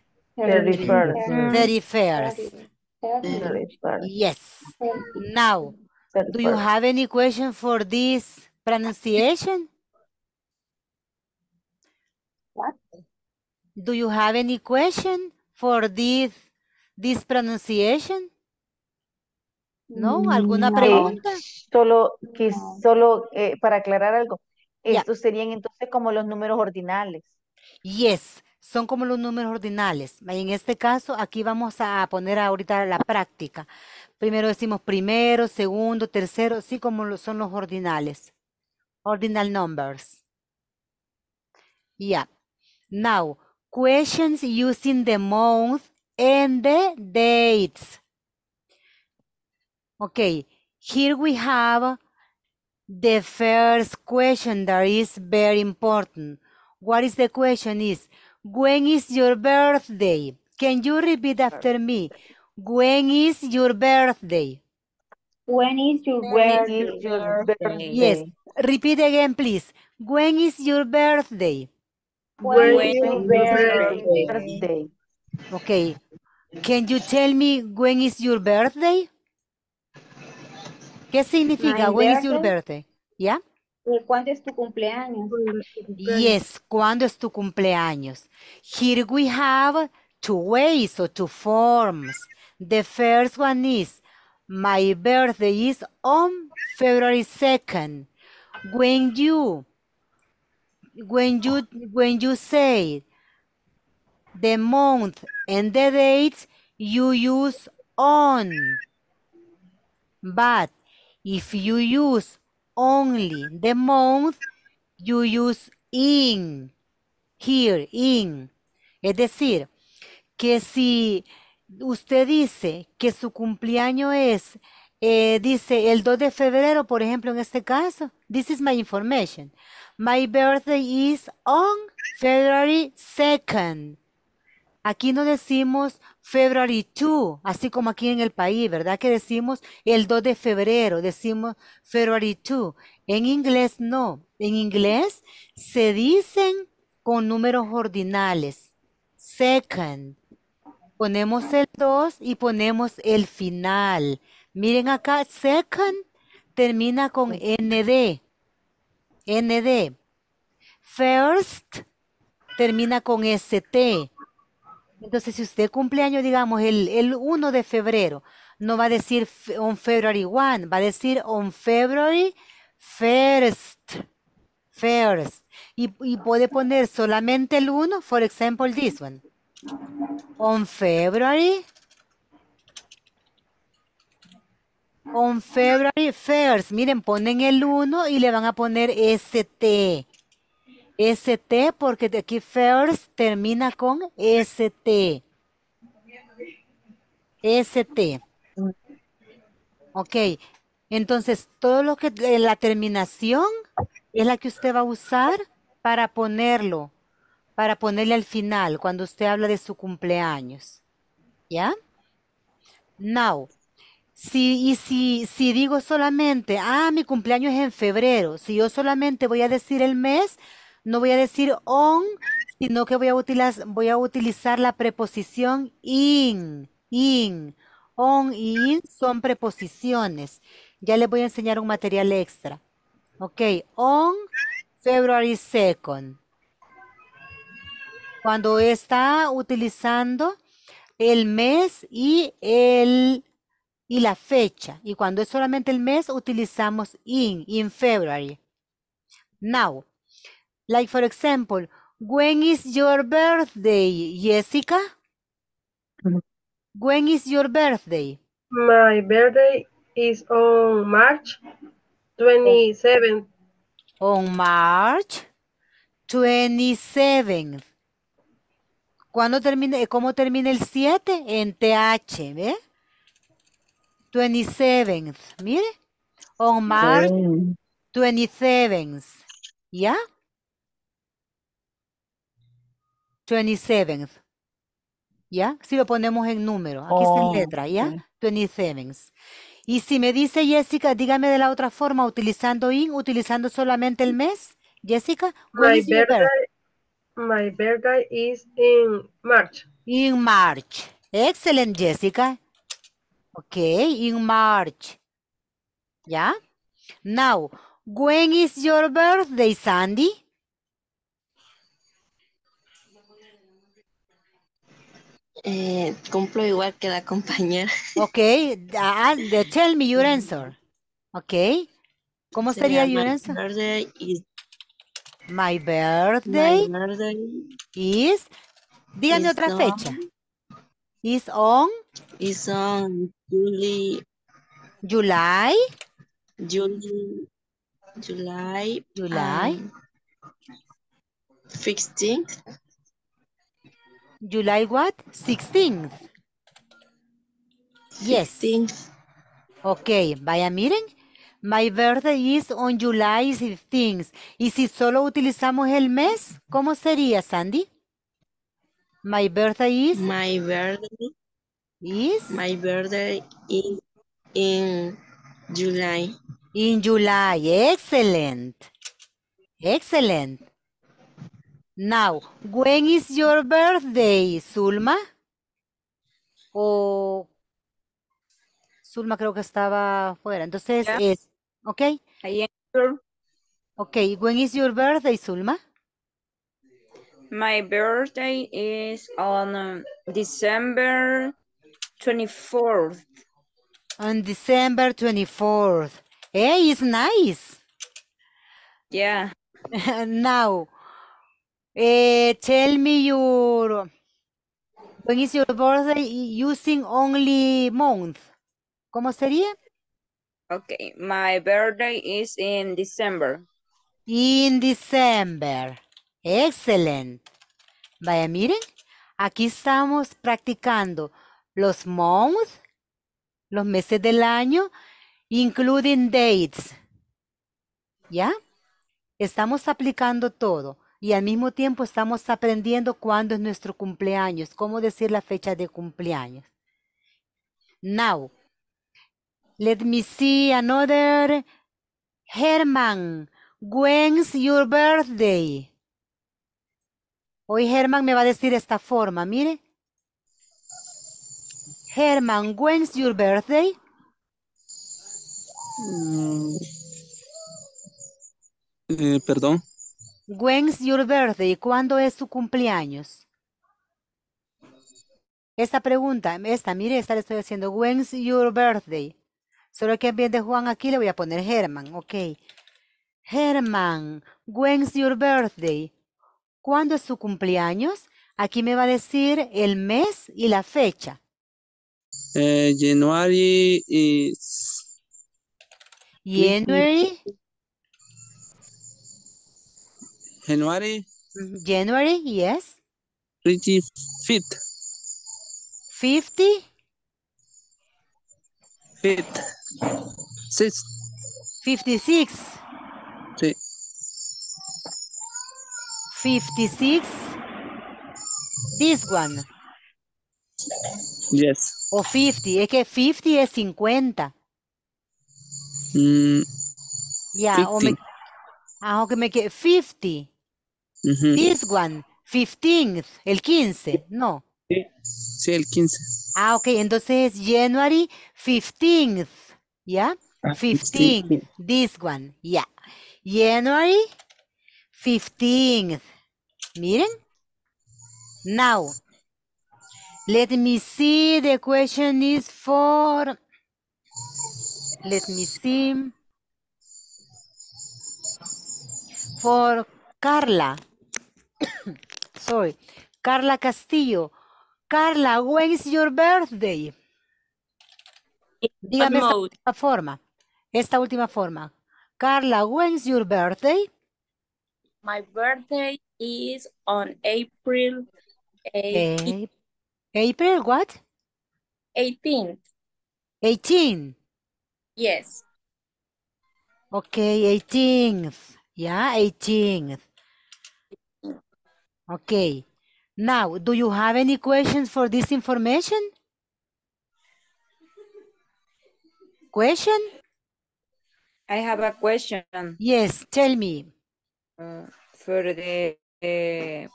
Very mm. first, Yes. Now, do you have any question for this pronunciation? What? Do you have any question for this, this pronunciation? ¿No? ¿Alguna pregunta? Solo, que solo eh, para aclarar algo. Estos serían entonces como los números ordinales. Yes son como los números ordinales. En este caso, aquí vamos a poner ahorita la práctica. Primero decimos primero, segundo, tercero, así como son los ordinales. Ordinal numbers. Yeah. Now, questions using the month and the dates. Okay, here we have the first question that is very important. What is the question is, When is your birthday? Can you repeat after me? When is your birthday? When is your birthday? Is your birthday? Yes. Repeat again, please. When is your birthday? When, when is your birthday? birthday? Okay. Can you tell me when is your birthday? ¿Qué significa? My when birthday? is your birthday? Yeah. ¿Cuándo es tu cumpleaños? Yes, ¿cuándo es tu cumpleaños? Here we have two ways or two forms. The first one is, my birthday is on February 2nd. When you, when you, when you say the month and the date, you use on. But if you use only. The month you use in. Here, in. Es decir, que si usted dice que su cumpleaños es, eh, dice el 2 de febrero, por ejemplo, en este caso, this is my information. My birthday is on February 2nd. Aquí no decimos February 2, así como aquí en el país, ¿verdad? Que decimos el 2 de febrero, decimos February 2. En inglés no, en inglés se dicen con números ordinales. Second. Ponemos el 2 y ponemos el final. Miren acá, second termina con ND. ND. First termina con ST. Entonces, si usted cumple año, digamos, el, 1 de febrero, no va a decir on February 1, va a decir on February 1st. First. Y, puede poner solamente el 1, for example, this one. On February. On February 1st. Miren, ponen el 1 y le van a poner ST. ST, porque de aquí first termina con ST. ST. Ok, entonces todo lo que eh, la terminación es la que usted va a usar para ponerlo, para ponerle al final cuando usted habla de su cumpleaños. ¿Ya? Now, si, y si, si digo solamente, ah, mi cumpleaños es en febrero, si yo solamente voy a decir el mes, no voy a decir on, sino que voy a utilizar, voy a utilizar la preposición in. In. On y in son preposiciones. Ya les voy a enseñar un material extra. Ok, on February 2nd. Cuando está utilizando el mes y, y la fecha. Y cuando es solamente el mes, utilizamos in, in February. Now, Like for example, when is your birthday, Jessica? Mm-hmm. When is your birthday? My birthday is on March 27th. On March 27th. ¿Cuándo termina, eh, cómo termina el 7? En TH, ¿ve? 27th, mire. On March 27th, ¿ya? 27th. ¿Ya? Si lo ponemos en número. Aquí está en oh, letra, ¿ya? 27th. Y si me dice Jessica, dígame de la otra forma, utilizando in, utilizando solamente el mes. Jessica, my birthday, is in March. In March. Excellent, Jessica. Ok, in March. ¿Ya? Now, when is your birthday, Sandy? Eh, cumplo igual que la compañera. Ok, ah, ah, tell me your answer. Ok, ¿cómo sería, your my answer? Birthday is... My birthday, is... Díganme otra fecha. Is on... Is on July... July... July... July... July... 16th. Um, July what? 16th. Yes. 16th. Ok, vaya, miren. My birthday is on July 16 th Y si solo utilizamos el mes, ¿cómo sería, Sandy? My birthday is... My birthday is... My birthday is in July. In July. Excellent. Excellent. Now, when is your birthday, Zulma? O Zulma creo que estaba fuera. Entonces yeah. es, ¿ok? I am sure. Ok, when is your birthday, Zulma? My birthday is on uh, December 24th. On December 24th. Hey, it's nice. Yeah. now, Eh, tell me your when is your birthday using only month. ¿Cómo sería? Okay, my birthday is in December. In December. Excellent. Vaya, miren, aquí estamos practicando los months, los meses del año, including dates. ¿Ya? Estamos aplicando todo y al mismo tiempo estamos aprendiendo cuándo es nuestro cumpleaños, cómo decir la fecha de cumpleaños. Now, let me see another. Herman, when's your birthday? Hoy Herman me va a decir esta forma, mire. Herman, when's your birthday? Mm, eh, perdón. When's your birthday? ¿Cuándo es su cumpleaños? Esta pregunta, esta, mire, esta le estoy haciendo. When's your birthday? Solo que en vez de Juan aquí le voy a poner German, ok. Germán, when's your birthday? ¿Cuándo es su cumpleaños? Aquí me va a decir el mes y la fecha. Eh, January is... January January? January, yes. 25th. 50? Fifth. Six. 56. Sí. 56. This one. Yes. O 50. Es que 50 es 50. Mm, ya, yeah, o me... Ah, que me quede 50. This one, 15th, el 15, no. Sí, el 15. Ah, ok, entonces January 15th, ¿ya? Yeah? 15th, this one, ya. Yeah. January 15th. Miren. Now, let me see, the question is for, let me see, for Carla. Carla Castillo. Carla, when is your birthday? Dígame esta última forma. Esta última forma. Carla, when's your birthday? My birthday is on April 18 April what? 18 18. Yes. Ok, 18th. Yeah, 18th. Okay. Now, do you have any questions for this information? Question? I have a question. Yes, tell me. Uh, for the, eh,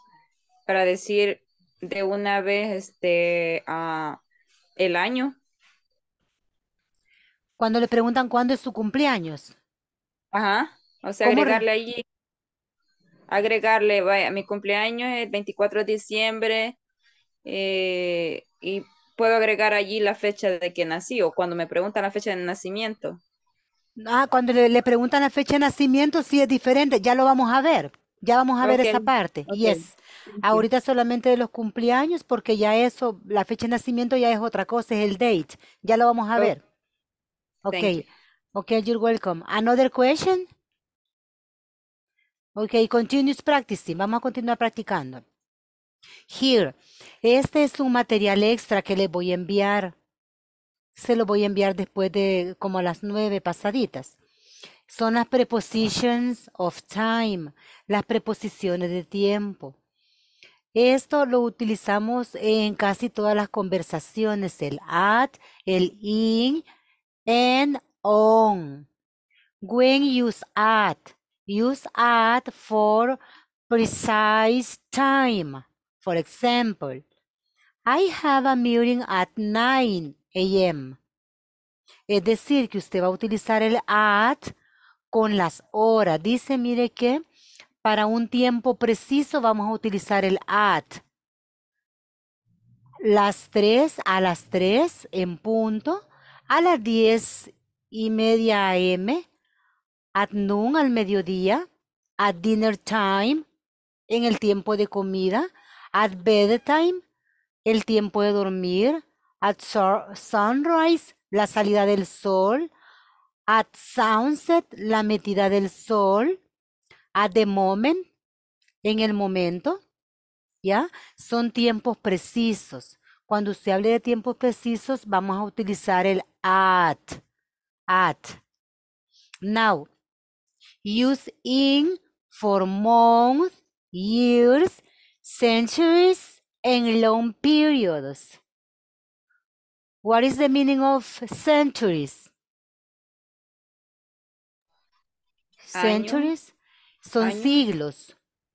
para decir de una vez este, ah, el año. Cuando le preguntan cuándo es su cumpleaños. Ajá, o sea, agregarle ahí agregarle, a mi cumpleaños el 24 de diciembre eh, y puedo agregar allí la fecha de que nací o cuando me preguntan la fecha de nacimiento. Ah, cuando le, preguntan la fecha de nacimiento, sí es diferente, ya lo vamos a ver, ya vamos a ver esa parte. y es Ahorita solamente de los cumpleaños, porque ya eso, la fecha de nacimiento ya es otra cosa, es el date, ya lo vamos a ver. Ok, ok, you're welcome. Another question? Ok, continuous practicing. Vamos a continuar practicando. Here. Este es un material extra que les voy a enviar. Se lo voy a enviar después de como las nueve pasaditas. Son las prepositions of time, las preposiciones de tiempo. Esto lo utilizamos en casi todas las conversaciones, el at, el in, and on. When use at, Use at for precise time. For example, I have a meeting at 9 a.m. Es decir, que usted va a utilizar el at con las horas. Dice, mire que para un tiempo preciso vamos a utilizar el at. Las 3 a las 3 en punto, a las 10 y media a.m., at noon, al mediodía, at dinner time, en el tiempo de comida, at bedtime, el tiempo de dormir, at sunrise, la salida del sol, at sunset, la metida del sol, at the moment, en el momento, ¿ya? Son tiempos precisos. Cuando usted hable de tiempos precisos, vamos a utilizar el at, at. Now, Use in for months, years, centuries, and long periods. What is the meaning of centuries? Centuries son siglos.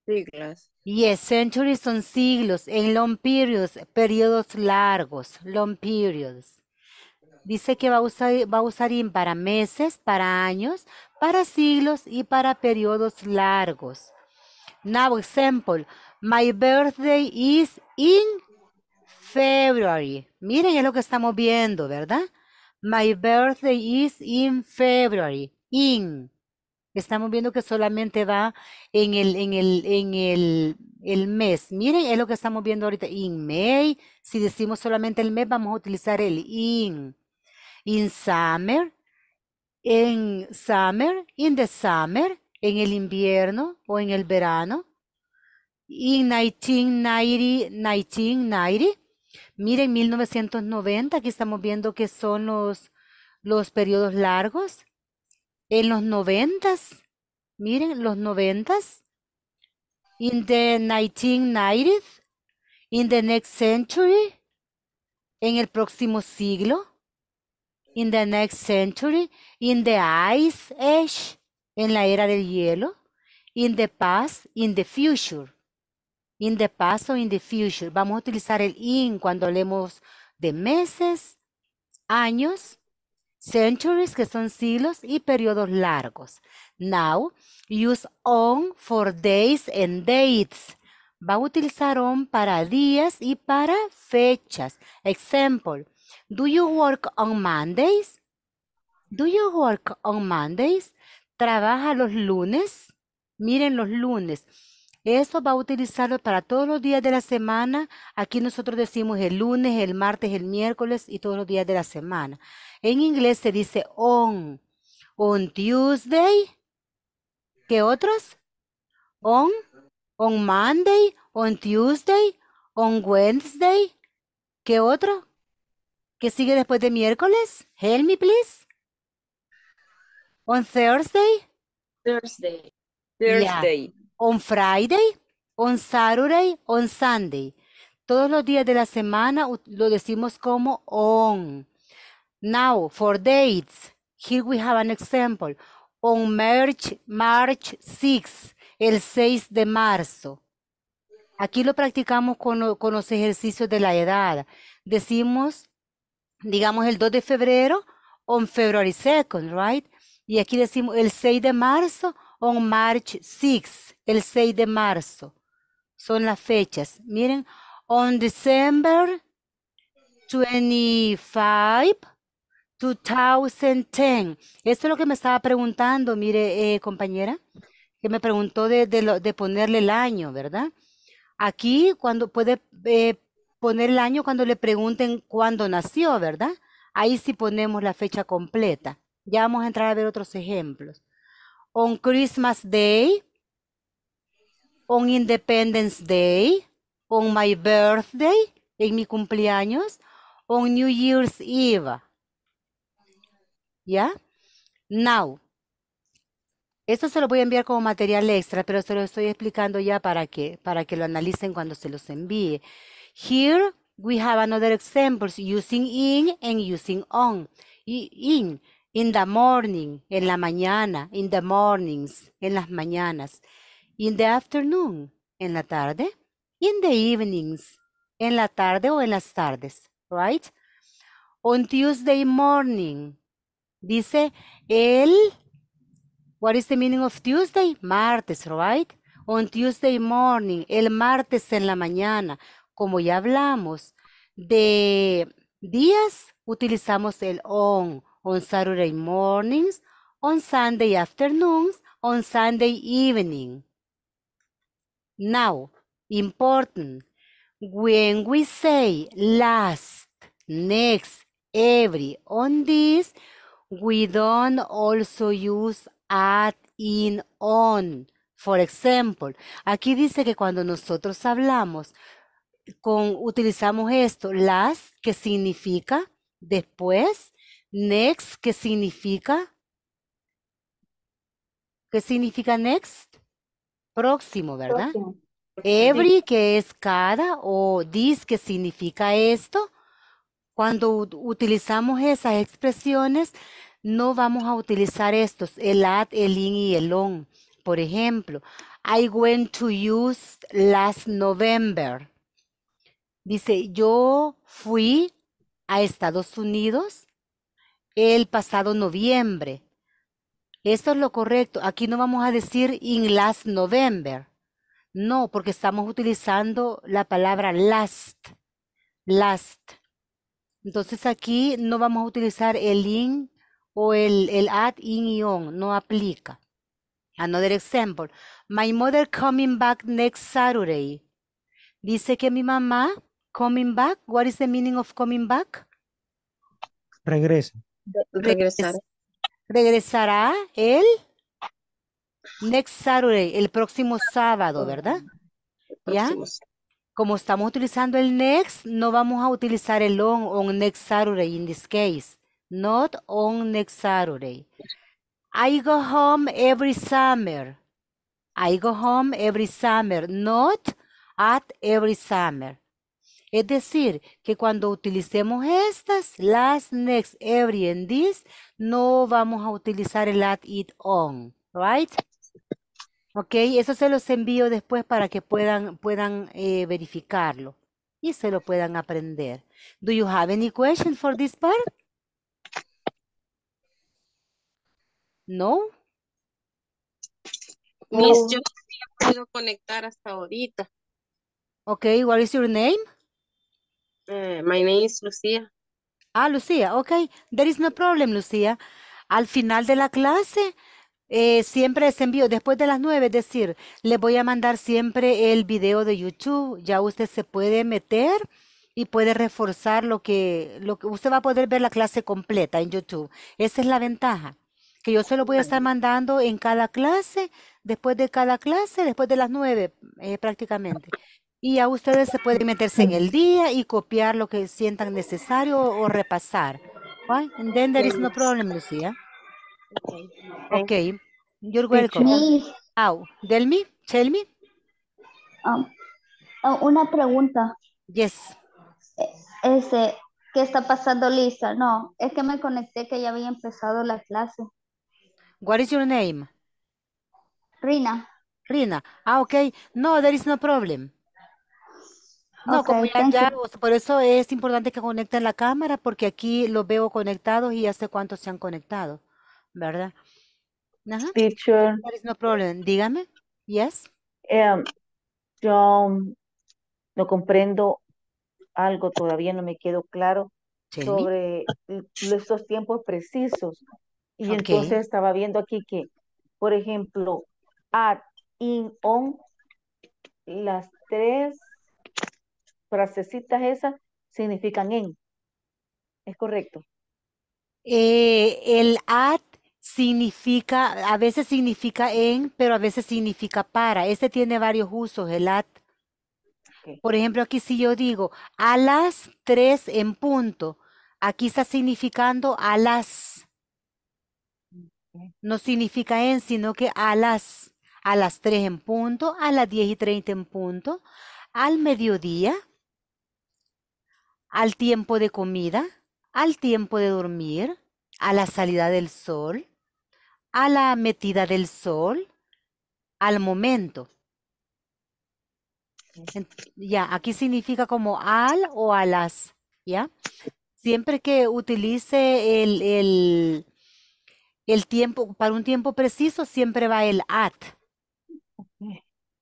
Siglos. Yes, centuries son siglos. En long periods, periodos largos, long periods. Dice que va a usar in para meses, para años, para siglos y para periodos largos. Now example, my birthday is in February. Miren, es lo que estamos viendo, ¿verdad? My birthday is in February. In. Estamos viendo que solamente va en el, en el, el mes. Miren, es lo que estamos viendo ahorita. In May. Si decimos solamente el mes, vamos a utilizar el in. In summer en summer, in the summer, en el invierno o en el verano. In 1990, 1990 miren 1990, aquí estamos viendo que son los, los periodos largos. En los noventas, miren, los noventas. in the 1990s, in the next century, en el próximo siglo in the next century, in the ice age, en la era del hielo, in the past, in the future. In the past or in the future. Vamos a utilizar el in cuando hablemos de meses, años, centuries, que son siglos, y periodos largos. Now, use on for days and dates. Va a utilizar on para días y para fechas. Example, Do you work on Mondays? Do you work on Mondays? ¿Trabaja los lunes? Miren los lunes. Esto va a utilizarlo para todos los días de la semana. Aquí nosotros decimos el lunes, el martes, el miércoles y todos los días de la semana. En inglés se dice on. On Tuesday. ¿Qué otros? On. On Monday. On Tuesday. On Wednesday. ¿Qué otro? ¿Qué sigue después de miércoles? Help me, please. On Thursday? Thursday. Thursday. On Friday? On Saturday? On Sunday? Todos los días de la semana lo decimos como on. Now, for dates. Here we have an example. On March, March 6, el 6 de marzo. Aquí lo practicamos con, con los ejercicios de la edad. Decimos digamos el 2 de febrero, on February 2nd, right? Y aquí decimos el 6 de marzo, on March 6, el 6 de marzo. Son las fechas. Miren, on December 25, 2010. Esto es lo que me estaba preguntando, mire, eh, compañera, que me preguntó de, ponerle el año, ¿verdad? Aquí, cuando puede eh, poner el año cuando le pregunten cuándo nació, ¿verdad? Ahí sí ponemos la fecha completa. Ya vamos a entrar a ver otros ejemplos. On Christmas Day, on Independence Day, on my birthday, en mi cumpleaños, on New Year's Eve. ¿Ya? Now. Esto se lo voy a enviar como material extra, pero se lo estoy explicando ya para que, para que lo analicen cuando se los envíe. Here we have another examples using in and using on. In, in the morning, en la mañana, in the mornings, en las mañanas. In the afternoon, en la tarde. In the evenings, en la tarde o en las tardes, right? On Tuesday morning, dice el, what is the meaning of Tuesday? Martes, right? On Tuesday morning, el martes en la mañana como ya hablamos de días, utilizamos el on, on Saturday mornings, on Sunday afternoons, on Sunday evening. Now, important, when we say last, next, every, on this, we don't also use at, in, on. For example, aquí dice que cuando nosotros hablamos con, utilizamos esto, last que significa después, next, que significa, ¿qué significa next? Próximo, ¿verdad? Every, que es cada, o this, que significa esto. Cuando utilizamos esas expresiones, no vamos a utilizar estos, el at, el in y el on. Por ejemplo, I went to use last November. Dice, yo fui a Estados Unidos el pasado noviembre. Esto es lo correcto. Aquí no vamos a decir in last November. No, porque estamos utilizando la palabra last. Last. Entonces aquí no vamos a utilizar el in o el, el at, in y on. No aplica. Another example. My mother coming back next Saturday. Dice que mi mamá Coming back. What is the meaning of coming back? Regresa. regresar. Regresará el next Saturday, el próximo sábado, ¿verdad? ¿Ya? Como estamos utilizando el next, no vamos a utilizar el on, on next Saturday in this case. Not on next Saturday. I go home every summer. I go home every summer, not at every summer. Es decir, que cuando utilicemos estas, last, next, every, and this, no vamos a utilizar el add it, on, right? Ok, eso se los envío después para que puedan, puedan eh, verificarlo y se lo puedan aprender. Do you have any question for this part? No. Miss, yo no conectar hasta ahorita. Ok, what is your name? Eh, my name is Lucía. Ah, Lucía, ok. There is no problem, Lucía. Al final de la clase, eh, siempre se envío, después de las nueve, es decir, le voy a mandar siempre el video de YouTube. Ya usted se puede meter y puede reforzar lo que, lo que usted va a poder ver la clase completa en YouTube. Esa es la ventaja, que yo se lo voy a estar mandando en cada clase, después de cada clase, después de las nueve, eh, prácticamente. Y a ustedes se pueden meterse en el día y copiar lo que sientan necesario o repasar. Okay? is no problem, Lucía Okay. okay. You're welcome. tell me, tell me. Ah, ah, una pregunta. Yes. E, ese, ¿qué está pasando, Lisa? No, es que me conecté que ya había empezado la clase. What is your name? Rina. Rina. Ah, okay. No, there is no problem. No, como pues, por eso es importante que conecten la cámara, porque aquí los veo conectados y ya sé cuántos se han conectado, ¿verdad? Ajá. teacher. There no problem. Dígame. Yes. Em, yo no comprendo algo, todavía no me quedó claro sobre estos tiempos precisos. Y entonces estaba viendo aquí que, por ejemplo, at, in, on, las tres frasecitas esas significan en. ¿Es correcto? Eh, el at significa, a veces significa en, pero a veces significa para. Este tiene varios usos, el at. Por ejemplo, aquí si yo digo a las tres en punto, aquí está significando a las. No significa en, sino que a las, a las 3 en punto, a las diez y treinta en punto, al mediodía, al tiempo de comida, al tiempo de dormir, a la salida del sol, a la metida del sol, al momento. Ya, aquí significa como al o a las, ¿ya? Siempre que utilice el, el, el tiempo, para un tiempo preciso, siempre va el at.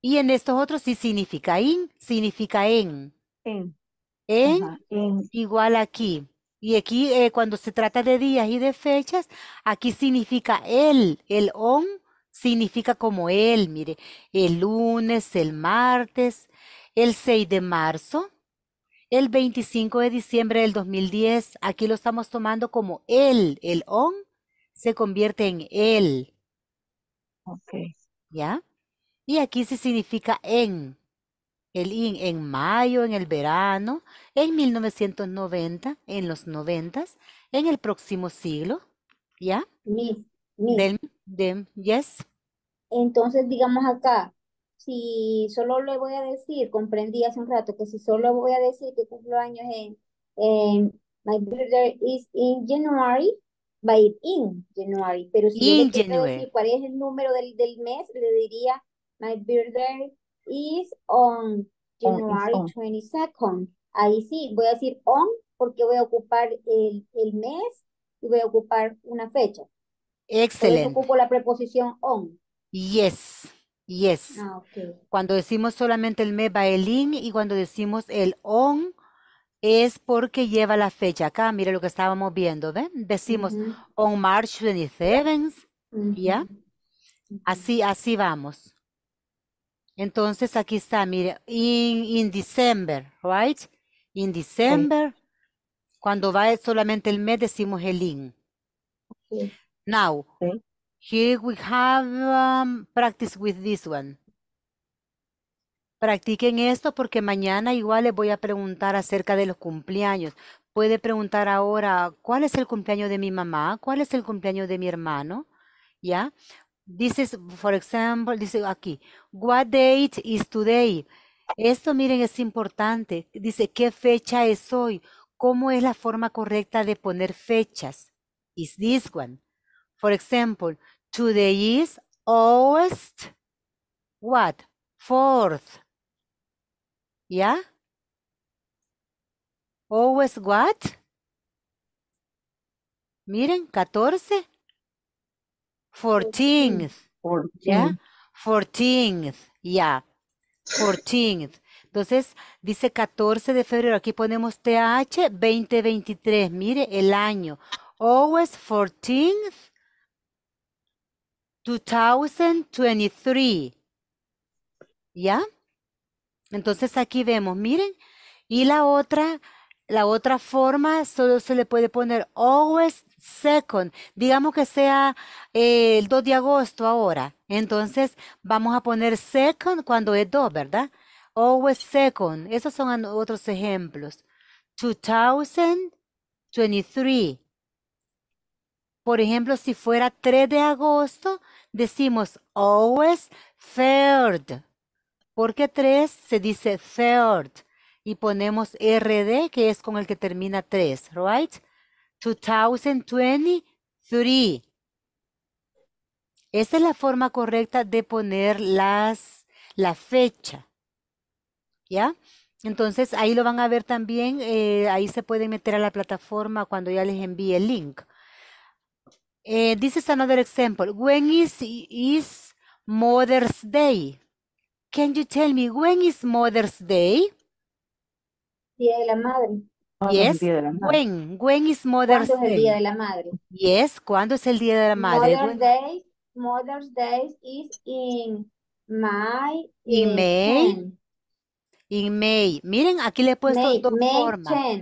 Y en estos otros sí significa in, significa en. En en, igual aquí. Y aquí eh, cuando se trata de días y de fechas, aquí significa el, el on significa como el, mire, el lunes, el martes, el 6 de marzo, el 25 de diciembre del 2010, aquí lo estamos tomando como el, el on se convierte en él. Ok. ¿Ya? Y aquí se significa en el IN en mayo, en el verano, en 1990, en los noventas, en el próximo siglo, ¿ya? yes. Entonces, digamos acá, si solo le voy a decir, comprendí hace un rato que si solo voy a decir que cumplo años en, my birthday is in January, va a ir in January, pero si yo le quiero decir cuál es el número del, del mes, le diría my birthday is on January 22nd. Ahí sí, voy a decir on porque voy a ocupar el, el mes y voy a ocupar una fecha. Excelente. Ocupo la preposición on. Yes, yes. Ah, okay. Cuando decimos solamente el mes va el in y cuando decimos el on es porque lleva la fecha. Acá, mire lo que estábamos viendo, ¿ven? Decimos on March 27th, ¿ya? Así, así vamos. Entonces aquí está, mire, in, in December, right? In December, cuando va solamente el mes decimos el in. Now, here we have um, practice with this one. Practiquen esto porque mañana igual les voy a preguntar acerca de los cumpleaños. Puede preguntar ahora, ¿cuál es el cumpleaños de mi mamá? ¿Cuál es el cumpleaños de mi hermano? ¿Ya? This is, for example, dice aquí, what date is today? Esto, miren, es importante. Dice, ¿qué fecha es hoy? ¿Cómo es la forma correcta de poner fechas? Is this one. For example, today is August, what? Fourth. ¿Ya? August, what? Miren, 14. 14th. 14th. 14 Entonces, dice 14 de febrero. Aquí ponemos TH 2023. Mire el año. Always 14th, 2023. ¿Ya? Entonces aquí vemos, miren. Y la otra, la otra forma solo se le puede poner always second, digamos que sea eh, el 2 de agosto ahora, entonces vamos a poner second cuando es 2, ¿verdad? Always second, esos son otros ejemplos. 2023. Por ejemplo, si fuera 3 de agosto, decimos always third. Porque 3 se dice third. Y ponemos RD, que es con el que termina 3, right? 2023. Esta es la forma correcta de poner las, la fecha. ¿Ya? Entonces ahí lo van a ver también, eh, ahí se pueden meter a la plataforma cuando ya les envíe el link. this eh, is another example. When is, Mother's Day? Can you tell me when is Mother's Day? Día la Madre. Yes. When? When is Mother's ¿Cuándo Day? es el Día de la Madre? ¿Cuándo es el Día de la Madre? Mother's Day, Mother's Day is in May. Eh, in May. Miren, aquí le he puesto dos formas.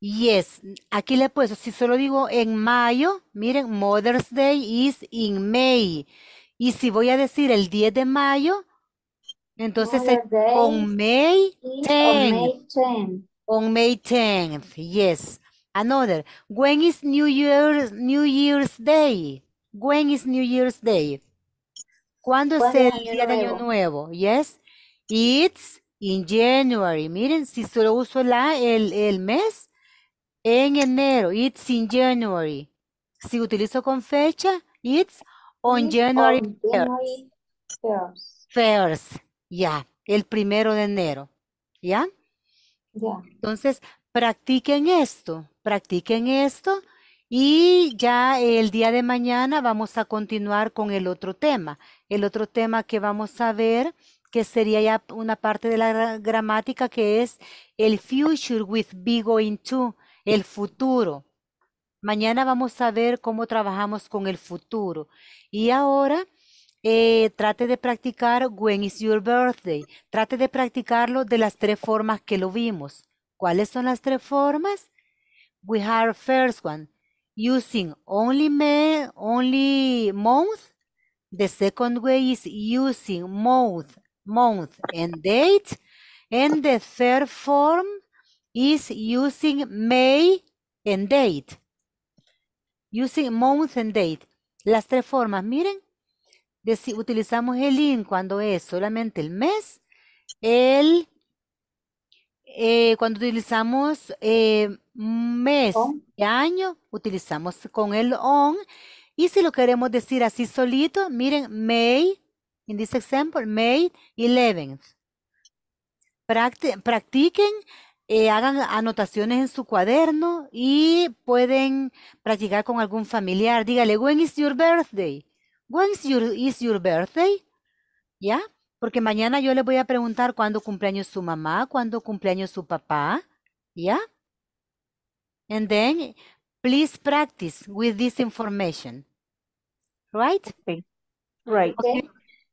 Yes. Aquí le he puesto, si solo digo en mayo, miren, Mother's Day is in May. Y si voy a decir el 10 de mayo, entonces es con May May 10. On May 10th, yes. Another, when is New Year's, New Year's Day? When is New Year's Day? ¿Cuándo es el día de Año Nuevo? Yes. It's in January. Miren, si solo uso la, el, mes, en enero, it's in January. Si utilizo con fecha, it's on January 1st. First. yeah, el primero de enero. ¿Ya? Yeah? Entonces, practiquen esto, practiquen esto y ya el día de mañana vamos a continuar con el otro tema. El otro tema que vamos a ver, que sería ya una parte de la gramática, que es el future with be going to, el futuro. Mañana vamos a ver cómo trabajamos con el futuro. Y ahora eh, trate de practicar When is your birthday. Trate de practicarlo de las tres formas que lo vimos. ¿Cuáles son las tres formas? We have first one using only May, only month. The second way is using month, month and date. And the third form is using May and date. Using month and date. Las tres formas, miren utilizamos el in cuando es solamente el mes, el eh, cuando utilizamos eh, mes y año, utilizamos con el on. Y si lo queremos decir así solito, miren, May, in this example, May 11th. practiquen, eh, hagan anotaciones en su cuaderno y pueden practicar con algún familiar. Dígale, when is your birthday? When's your, is your birthday? ¿Ya? Porque mañana yo le voy a preguntar cuándo cumpleaños su mamá, cuándo cumpleaños su papá. ¿Ya? And then, please practice with this information. Right? Right.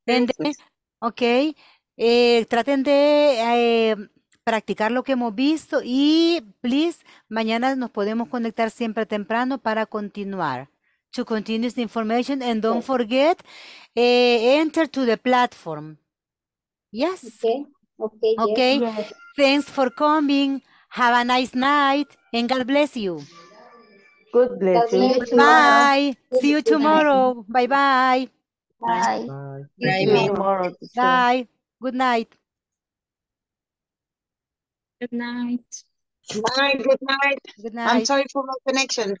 Okay. okay. Eh, traten de eh, practicar lo que hemos visto y, please, mañana nos podemos conectar siempre temprano para continuar. to continue the information and don't forget uh, enter to the platform yes okay okay okay yes. thanks for coming have a nice night and god bless you good bless you bye see you tomorrow bye bye bye bye bye, bye. Tomorrow, bye. good night good night Good night. Good night. Good night. I'm sorry for my connection. Bye.